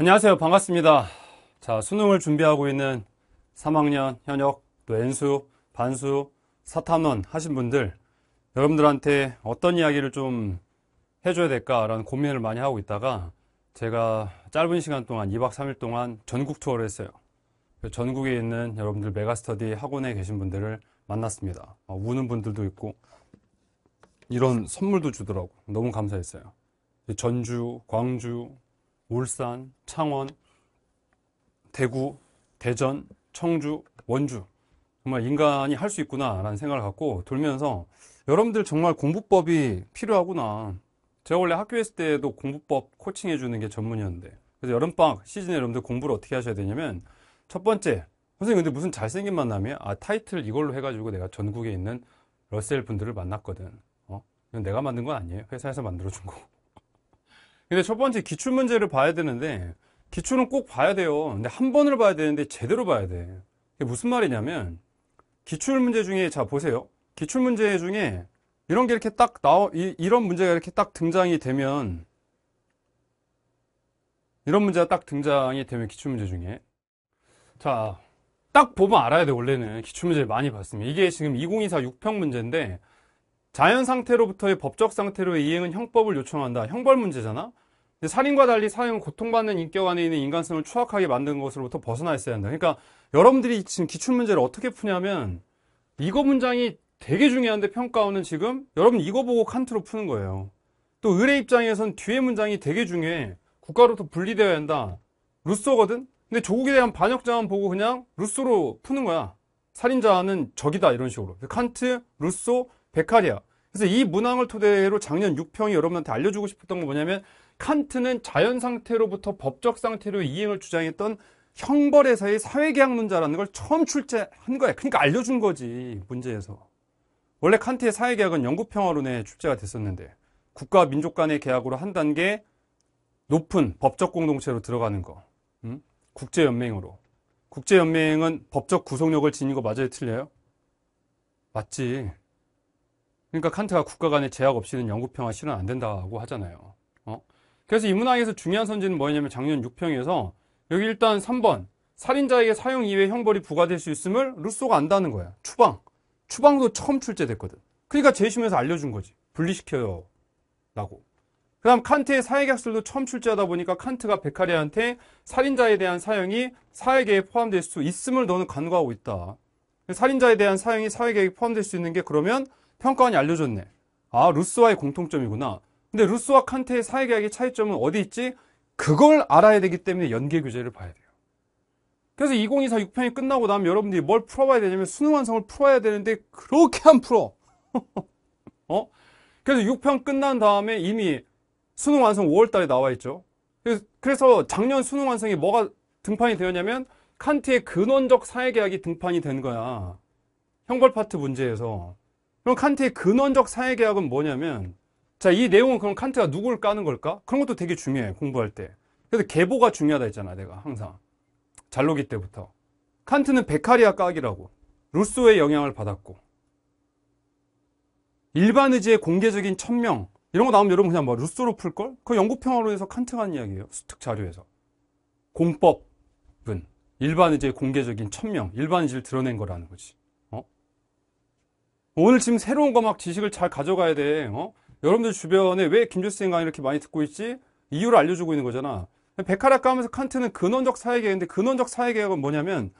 안녕하세요. 반갑습니다. 자, 수능을 준비하고 있는 3학년 현역 또 엔수, 반수, 사탐원 하신 분들 여러분들한테 어떤 이야기를 좀 해줘야 될까라는 고민을 많이 하고 있다가 제가 짧은 시간 동안 2박 3일 동안 전국 투어를 했어요. 전국에 있는 여러분들 메가스터디 학원에 계신 분들을 만났습니다. 아, 우는 분들도 있고 이런 선물도 주더라고. 너무 감사했어요. 전주, 광주, 울산, 창원, 대구, 대전, 청주, 원주 정말 인간이 할 수 있구나라는 생각을 갖고 돌면서 여러분들 정말 공부법이 필요하구나. 제가 원래 학교에 있을 때도 공부법 코칭해 주는 게 전문이었는데 그래서 여름방학 시즌에 여러분들 공부를 어떻게 하셔야 되냐면 첫 번째 선생님 근데 무슨 잘생긴 만남이야? 아 타이틀 이걸로 해가지고 내가 전국에 있는 러셀 분들을 만났거든. 어? 이건 내가 만든 건 아니에요. 회사에서 만들어준 거 근데 첫 번째 기출 문제를 봐야 되는데 기출은 꼭 봐야 돼요. 근데 한 번을 봐야 되는데 제대로 봐야 돼. 이게 무슨 말이냐면 기출 문제 중에 자 보세요. 기출 문제 중에 이런 게 이렇게 딱 나오 이, 이런 문제가 이렇게 딱 등장이 되면 이런 문제가 딱 등장이 되면 기출 문제 중에 자 딱 보면 알아야 돼 원래는 기출 문제 많이 봤으면 이게 지금 2024 6평 문제인데 자연 상태로부터의 법적 상태로의 이행은 형법을 요청한다. 형벌 문제잖아. 살인과 달리 사형은 고통받는 인격 안에 있는 인간성을 추악하게 만든 것으로부터 벗어나 있어야 한다. 그러니까 여러분들이 지금 기출 문제를 어떻게 푸냐면 이거 문장이 되게 중요한데 평가원은 지금 여러분 이거 보고 칸트로 푸는 거예요. 또 의뢰 입장에선 뒤에 문장이 되게 중요해. 국가로부터 분리되어야 한다. 루소거든? 근데 조국에 대한 반역자만 보고 그냥 루소로 푸는 거야. 살인자는 적이다 이런 식으로. 칸트, 루소, 베카리아. 그래서 이 문항을 토대로 작년 6평이 여러분한테 알려주고 싶었던 건 뭐냐면 칸트는 자연 상태로부터 법적 상태로 이행을 주장했던 형벌에서의 사회계약문자라는걸 처음 출제한 거야. 그러니까 알려준 거지, 문제에서. 원래 칸트의 사회계약은 영국평화론에 출제가 됐었는데, 국가 민족 간의 계약으로 한 단계 높은 법적 공동체로 들어가는 거. 응? 국제연맹으로. 국제연맹은 법적 구속력을 지닌 거 맞아요? 틀려요? 맞지. 그러니까 칸트가 국가 간의 제약 없이는 영국평화 실현 안 된다고 하잖아요. 어? 그래서 이 문항에서 중요한 선지는 뭐냐면 작년 6평에서 여기 일단 3번 살인자에게 사용 이외 형벌이 부과될 수 있음을 루소가 안다는 거야. 추방. 추방도 처음 출제됐거든. 그러니까 재심에서 알려준 거지. 분리시켜요. 라고. 그 다음 칸트의 사회계약술도 처음 출제하다 보니까 칸트가 베카리한테 살인자에 대한 사형이 사회계에 포함될 수 있음을 너는 간과하고 있다. 살인자에 대한 사형이 사회계에 포함될 수 있는 게 그러면 평가원이 알려줬네. 아, 루스와의 공통점이구나. 근데 루소와 칸트의 사회계약의 차이점은 어디 있지? 그걸 알아야 되기 때문에 연계 규제를 봐야 돼요. 그래서 2024 6편이 끝나고 나면 여러분들이 뭘 풀어봐야 되냐면 수능 완성을 풀어야 되는데 그렇게 안 풀어. 어? 그래서 6편 끝난 다음에 이미 수능 완성 5월 달에 나와 있죠. 그래서 작년 수능 완성이 뭐가 등판이 되었냐면 칸트의 근원적 사회계약이 등판이 된 거야. 형벌 파트 문제에서. 그럼 칸트의 근원적 사회계약은 뭐냐면 자, 이 내용은 그럼 칸트가 누굴 까는 걸까? 그런 것도 되게 중요해, 공부할 때. 그래서 계보가 중요하다 했잖아, 내가 항상. 잘로기 때부터. 칸트는 베카리아 까기라고. 루소의 영향을 받았고. 일반 의지의 공개적인 천명. 이런 거 나오면 여러분 그냥 막 뭐 루소로 풀걸? 그 영국평화론에서 칸트가 한 이야기예요. 수특 자료에서. 공법은 일반 의지의 공개적인 천명. 일반 의지를 드러낸 거라는 거지. 어? 오늘 지금 새로운 거 막 지식을 잘 가져가야 돼. 어? 여러분들 주변에 왜 김주스 인강이 이렇게 많이 듣고 있지? 이유를 알려주고 있는 거잖아. 백카락 까면서 칸트는 근원적 사회계인데 근원적 사회계약은 뭐냐면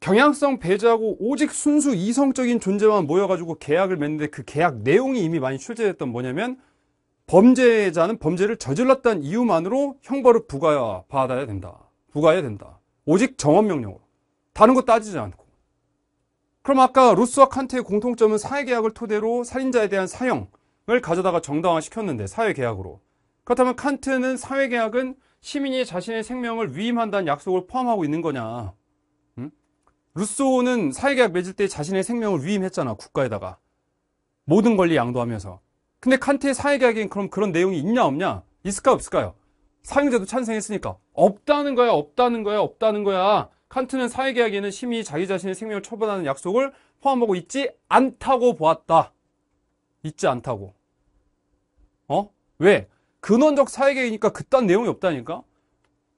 경향성 배제하고 오직 순수 이성적인 존재만 모여가지고 계약을 맺는데 그 계약 내용이 이미 많이 출제됐던 뭐냐면 범죄자는 범죄를 저질렀다는 이유만으로 형벌을 부과받아야 된다. 부과해야 된다. 오직 정원명령으로. 다른 거 따지지 않고. 그럼 아까 루스와 칸트의 공통점은 사회계약을 토대로 살인자에 대한 사형, 계약을 가져다가 정당화시켰는데 사회계약으로 그렇다면 칸트는 사회계약은 시민이 자신의 생명을 위임한다는 약속을 포함하고 있는 거냐 응? 루소는 사회계약 맺을 때 자신의 생명을 위임했잖아 국가에다가 모든 권리 양도하면서 근데 칸트의 사회계약엔 그럼 그런 내용이 있냐 없냐 있을까 없을까요 사용제도 찬성했으니까 없다는 거야 없다는 거야 없다는 거야 칸트는 사회계약에는 시민이 자기 자신의 생명을 처분하는 약속을 포함하고 있지 않다고 보았다 있지 않다고 어? 왜? 근원적 사회계이니까 그딴 내용이 없다니까?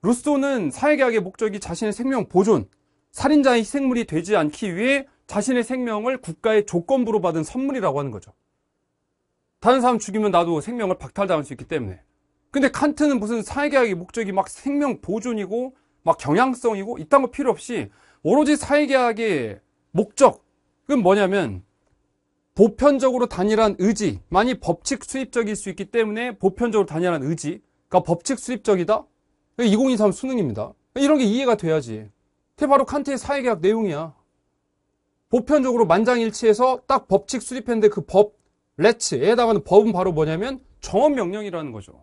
루소는 사회계약의 목적이 자신의 생명 보존, 살인자의 희생물이 되지 않기 위해 자신의 생명을 국가의 조건부로 받은 선물이라고 하는 거죠. 다른 사람 죽이면 나도 생명을 박탈당할 수 있기 때문에. 근데 칸트는 무슨 사회계약의 목적이 막 생명 보존이고 막 경향성이고 이딴 거 필요 없이 오로지 사회계약의 목적, 그건 뭐냐면 보편적으로 단일한 의지많이 법칙 수립적일수 있기 때문에 보편적으로 단일한 의지. 그러니까 법칙 수립적이다2023 수능입니다. 이런 게 이해가 돼야지. 그게 바로 칸트의 사회계약 내용이야. 보편적으로 만장일치해서 딱 법칙 수립했는데 그 법, 레츠에 해당하는 법은 바로 뭐냐면 정원명령이라는 거죠.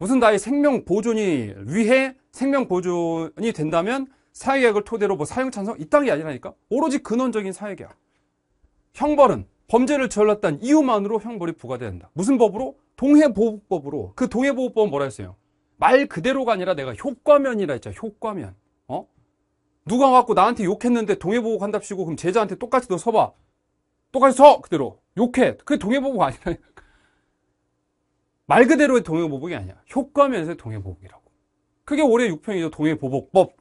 무슨 나의 생명 보존이 위해 생명 보존이 된다면 사회계약을 토대로 뭐 사용 찬성 이딴 게 아니라니까 오로지 근원적인 사회계약 형벌은 범죄를 저질렀다는 이유만으로 형벌이 부과된다. 무슨 법으로? 동해보호법으로. 그 동해보호법은 뭐라 했어요? 말 그대로가 아니라 내가 효과면이라 했죠. 효과면. 어? 누가 와갖고 나한테 욕했는데 동해보호 한답시고 그럼 제자한테 똑같이 너 서봐. 똑같이 서! 그대로. 욕해. 그게 동해보호가 아니라. 말 그대로의 동해보복이 아니야. 효과면에서의 동해보복이라고. 그게 올해 6평이죠. 동해보복법만이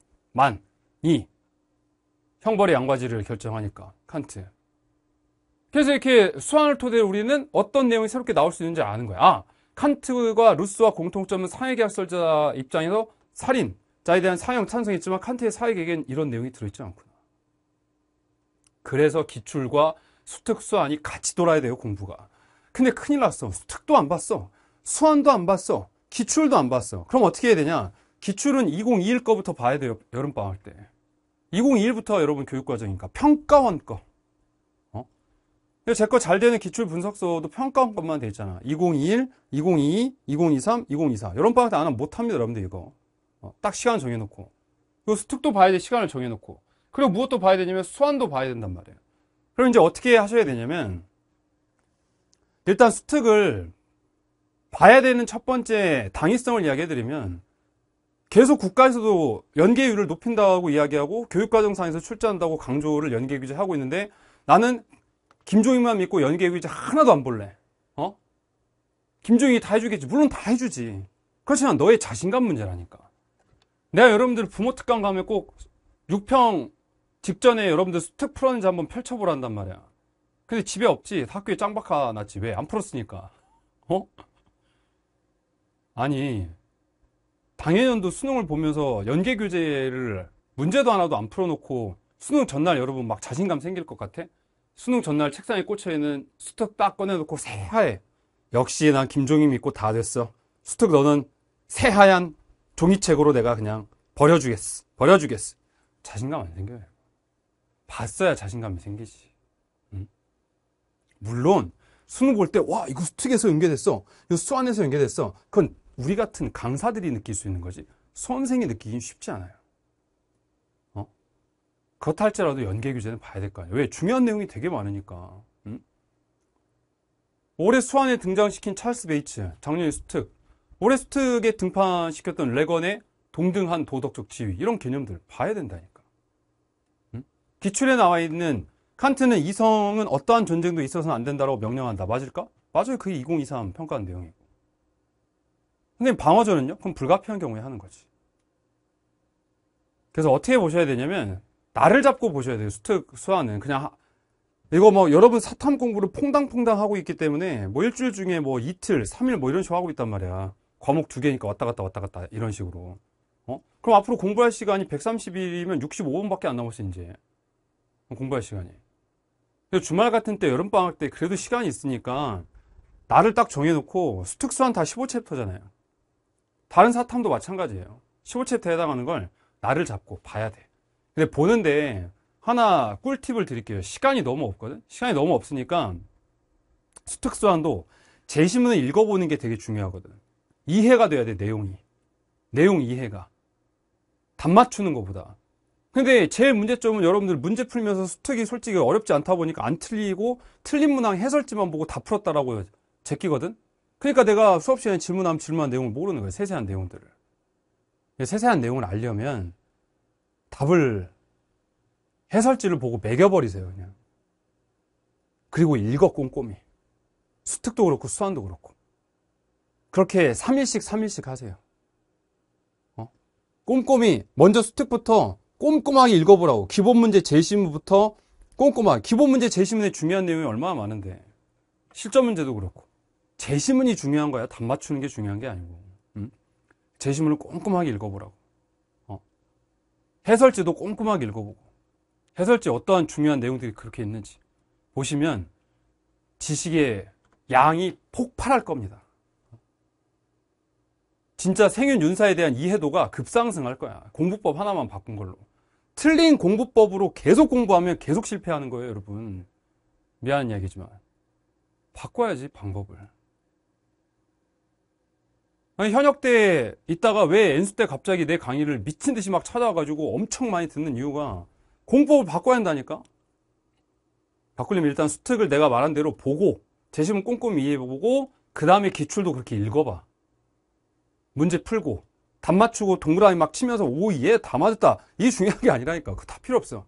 형벌의 양과지를 결정하니까. 칸트. 그래서 이렇게 수학을 토대로 우리는 어떤 내용이 새롭게 나올 수 있는지 아는 거야. 아, 칸트와 루스와 공통점은 사회계약설자 입장에서 살인자에 대한 사형 찬성이 있지만 칸트의 사회계획엔 이런 내용이 들어있지 않구나. 그래서 기출과 수특, 수안이 같이 돌아야 돼요, 공부가. 근데 큰일 났어. 수특도 안 봤어. 수안도 안 봤어. 기출도 안 봤어. 그럼 어떻게 해야 되냐? 기출은 2021 거부터 봐야 돼요, 여름방학 때. 2021부터 여러분 교육과정이니까. 평가원 거. 제거잘 되는 기출 분석서도 평가한것만돼 있잖아. 2021, 2022, 2023, 2024. 이런 방학 때안 하면 못 합니다, 여러분들 이거. 어, 딱 시간 정해놓고. 요수특도 봐야 돼, 시간을 정해놓고. 그리고 무엇도 봐야 되냐면 수완도 봐야 된단 말이에요. 그럼 이제 어떻게 하셔야 되냐면, 일단 수특을 봐야 되는 첫 번째 당위성을 이야기해드리면, 계속 국가에서도 연계율을 높인다고 이야기하고 교육과정상에서 출제한다고 강조를 연계 규제하고 있는데 나는 김종인만 믿고 연계 의자 하나도 안 볼래. 어? 김종인이 다 해주겠지. 물론 다 해주지. 그렇지만 너의 자신감 문제라니까. 내가 여러분들 부모 특강 가면 꼭 6평 직전에 여러분들 수특 풀었는지 한번 펼쳐보란단 말이야. 근데 집에 없지. 학교에 짱박아 놨지. 왜? 안 풀었으니까. 어? 아니, 당해년도 수능을 보면서 연계 교재를 문제도 하나도 안 풀어놓고 수능 전날 여러분 막 자신감 생길 것 같아? 수능 전날 책상에 꽂혀있는 수특 딱 꺼내놓고 새하얘 역시 난 김종인 믿고 다 됐어 수특 너는 새하얀 종이책으로 내가 그냥 버려주겠어 버려주겠어 자신감 안 생겨요 봤어야 자신감이 생기지 응? 물론 수능 볼 때 와 이거 수특에서 연계됐어 이거 수안에서 연계됐어 그건 우리 같은 강사들이 느낄 수 있는 거지 선생이 느끼긴 쉽지 않아요 그렇다 할지라도 연계 규제는 봐야 될 거 아니에요. 왜? 중요한 내용이 되게 많으니까. 음? 올해 수안에 등장시킨 찰스 베이츠, 작년에 수특, 올해 수특에 등판시켰던 레건의 동등한 도덕적 지위, 이런 개념들 봐야 된다니까. 음? 기출에 나와 있는 칸트는 이성은 어떠한 전쟁도 있어서는 안된다고 명령한다. 맞을까? 맞아요. 그게 2023 평가한 내용이고. 근데 방어전은요? 그럼 불가피한 경우에 하는 거지. 그래서 어떻게 보셔야 되냐면, 나를 잡고 보셔야 돼요. 수특, 수화는. 그냥, 하, 이거 뭐 여러분 사탐 공부를 퐁당퐁당 하고 있기 때문에 뭐 일주일 중에 뭐 이틀, 3일뭐 이런 식으로 하고 있단 말이야. 과목 두 개니까 왔다 갔다 왔다 갔다 이런 식으로. 어? 그럼 앞으로 공부할 시간이 130일이면 65분밖에 안 남았어, 이제. 공부할 시간이. 주말 같은 때, 여름방학 때 그래도 시간이 있으니까 나를 딱 정해놓고 수특수한 다 15챕터잖아요. 다른 사탐도 마찬가지예요. 15챕터에 해당하는 걸 나를 잡고 봐야 돼. 근데 보는데 하나 꿀팁을 드릴게요. 시간이 너무 없거든? 시간이 너무 없으니까 수특수한도 제시문을 읽어보는 게 되게 중요하거든. 이해가 돼야 돼, 내용이. 내용 이해가. 답 맞추는 것보다. 근데 제일 문제점은 여러분들 문제 풀면서 수특이 솔직히 어렵지 않다 보니까 안 틀리고 틀린 문항 해설지만 보고 다 풀었다라고 제끼거든? 그러니까 내가 수업 시간에 질문하면 질문한 내용을 모르는 거야, 세세한 내용들을. 세세한 내용을 알려면 답을 해설지를 보고 매겨버리세요 그냥 그리고 읽어 꼼꼼히 수특도 그렇고 수환도 그렇고 그렇게 3일씩 3일씩 하세요 어? 꼼꼼히 먼저 수특부터 꼼꼼하게 읽어보라고 기본 문제 제시문부터 꼼꼼하게 기본 문제 제시문에 중요한 내용이 얼마나 많은데 실전 문제도 그렇고 제시문이 중요한 거야 답 맞추는 게 중요한 게 아니고 음? 제시문을 꼼꼼하게 읽어보라고 해설지도 꼼꼼하게 읽어보고 해설지 어떠한 중요한 내용들이 그렇게 있는지 보시면 지식의 양이 폭발할 겁니다. 진짜 생윤윤사에 대한 이해도가 급상승할 거야. 공부법 하나만 바꾼 걸로. 틀린 공부법으로 계속 공부하면 계속 실패하는 거예요, 여러분. 미안한 이야기지만. 바꿔야지, 방법을. 아니, 현역 때 있다가 왜 엔수 때 갑자기 내 강의를 미친 듯이 막 찾아와가지고 엄청 많이 듣는 이유가 공법을 바꿔야 한다니까? 바꾸려면 일단 수특을 내가 말한 대로 보고 재심은 꼼꼼히 이해해보고 그 다음에 기출도 그렇게 읽어봐. 문제 풀고 답 맞추고 동그라미 막 치면서 오얘다 예, 맞았다. 이게 중요한 게 아니라니까. 그거 다 필요 없어.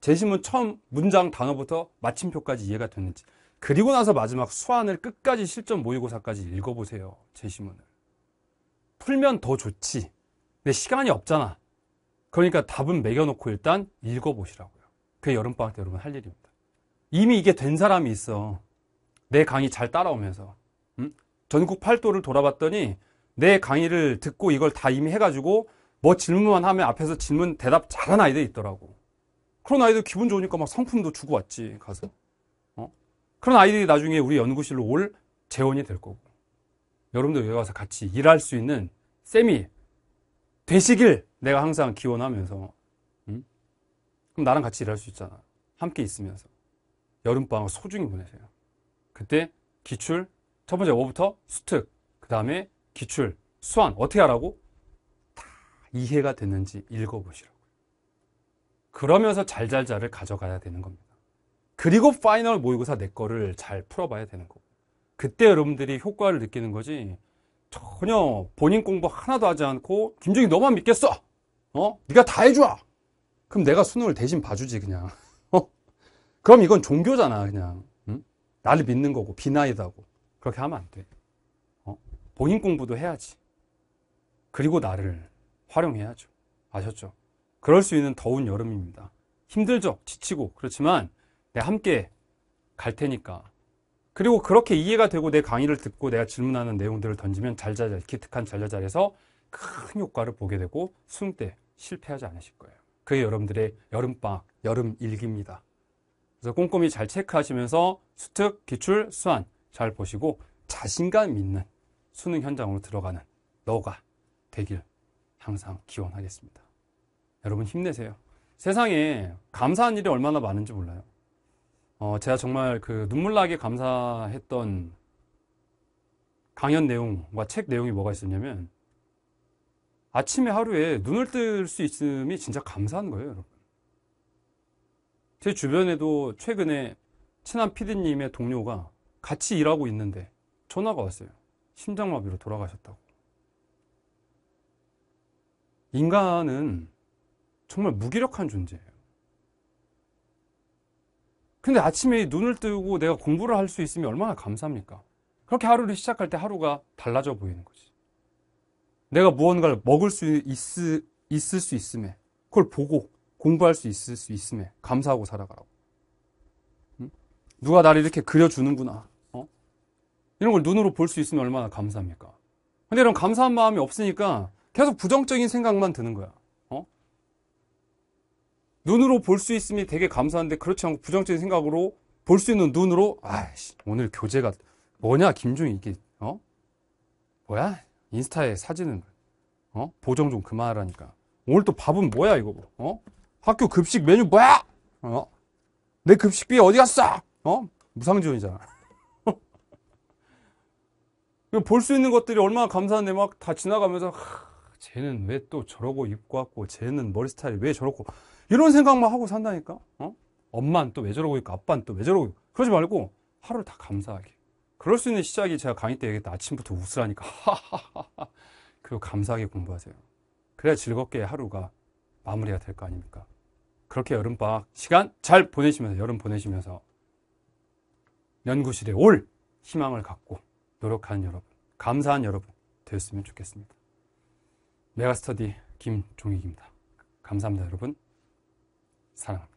재심은 처음 문장 단어부터 마침표까지 이해가 됐는지 그리고 나서 마지막 수안을 끝까지 실전 모의고사까지 읽어보세요. 재심은. 풀면 더 좋지. 내 시간이 없잖아. 그러니까 답은 매겨놓고 일단 읽어보시라고요. 그게 여름방학 때 여러분 할 일입니다. 이미 이게 된 사람이 있어. 내 강의 잘 따라오면서. 응? 전국 8도를 돌아봤더니 내 강의를 듣고 이걸 다 이미 해가지고 뭐 질문만 하면 앞에서 질문 대답 잘한 아이들 있더라고. 그런 아이들 기분 좋으니까 막 상품도 주고 왔지, 가서. 어? 그런 아이들이 나중에 우리 연구실로 올 재원이 될 거고. 여러분들 여기 와서 같이 일할 수 있는 쌤이 되시길 내가 항상 기원하면서 음? 그럼 나랑 같이 일할 수 있잖아 함께 있으면서 여름방학 소중히 보내세요 그때 기출 첫 번째 5부터 수특 그 다음에 기출 수완 어떻게 하라고 다 이해가 됐는지 읽어보시라고 그러면서 잘잘잘을 가져가야 되는 겁니다 그리고 파이널 모의고사 내 거를 잘 풀어봐야 되는 거고 그때 여러분들이 효과를 느끼는 거지 전혀 본인 공부 하나도 하지 않고 김정희 너만 믿겠어 어 네가 다 해줘 그럼 내가 수능을 대신 봐주지 그냥 어 그럼 이건 종교잖아 그냥 응? 나를 믿는 거고 비나이다고 그렇게 하면 안 돼 어? 본인 공부도 해야지 그리고 나를 활용해야죠 아셨죠 그럴 수 있는 더운 여름입니다 힘들죠 지치고 그렇지만 내가 함께 갈 테니까 그리고 그렇게 이해가 되고 내 강의를 듣고 내가 질문하는 내용들을 던지면 잘자잘 기특한 잘자잘에서 큰 효과를 보게 되고 수능 때 실패하지 않으실 거예요. 그게 여러분들의 여름방학, 여름 일기입니다. 그래서 꼼꼼히 잘 체크하시면서 수특, 기출, 수안 잘 보시고 자신감 있는 수능 현장으로 들어가는 너가 되길 항상 기원하겠습니다. 여러분 힘내세요. 세상에 감사한 일이 얼마나 많은지 몰라요. 어, 제가 정말 그 눈물나게 감사했던 강연 내용과 책 내용이 뭐가 있었냐면 아침에 하루에 눈을 뜰 수 있음이 진짜 감사한 거예요, 여러분. 제 주변에도 최근에 친한 피디님의 동료가 같이 일하고 있는데 전화가 왔어요. 심장마비로 돌아가셨다고. 인간은 정말 무기력한 존재예요. 근데 아침에 눈을 뜨고 내가 공부를 할 수 있으면 얼마나 감사합니까? 그렇게 하루를 시작할 때 하루가 달라져 보이는 거지. 내가 무언가를 먹을 수 있, 있을 수 있음에, 그걸 보고 공부할 수 있을 수 있음에 감사하고 살아가라고. 응? 누가 나를 이렇게 그려주는구나. 어? 이런 걸 눈으로 볼 수 있으면 얼마나 감사합니까? 근데 이런 감사한 마음이 없으니까 계속 부정적인 생각만 드는 거야. 눈으로 볼 수있으면 되게 감사한데 그렇지 않고 부정적인 생각으로 볼 수 있는 눈으로 아씨 오늘 교재가 뭐냐 김종인 이게 어 뭐야 인스타에 사진은 어 보정 좀 그만하라니까 오늘 또 밥은 뭐야 이거 뭐, 어 학교 급식 메뉴 뭐야 어 내 급식비 어디 갔어 어 무상지원이잖아 볼 수 있는 것들이 얼마나 감사한데 막 다 지나가면서 하, 쟤는 왜 또 저러고 입고 왔고 쟤는 머리 스타일이 왜 저렇고 이런 생각만 하고 산다니까. 어? 엄마는 또 왜 저러고 있고 아빠는 또 왜 저러고 있고 그러지 말고 하루를 다 감사하게. 그럴 수 있는 시작이 제가 강의 때 얘기했다. 아침부터 웃으라니까. 하하하하. 그리고 감사하게 공부하세요. 그래야 즐겁게 하루가 마무리가 될 거 아닙니까? 그렇게 여름방학 시간 잘 보내시면서, 여름 보내시면서 연구실에 올 희망을 갖고 노력하는 여러분, 감사한 여러분 되었으면 좋겠습니다. 메가스터디 김종익입니다. 감사합니다, 여러분. 사랑합니다.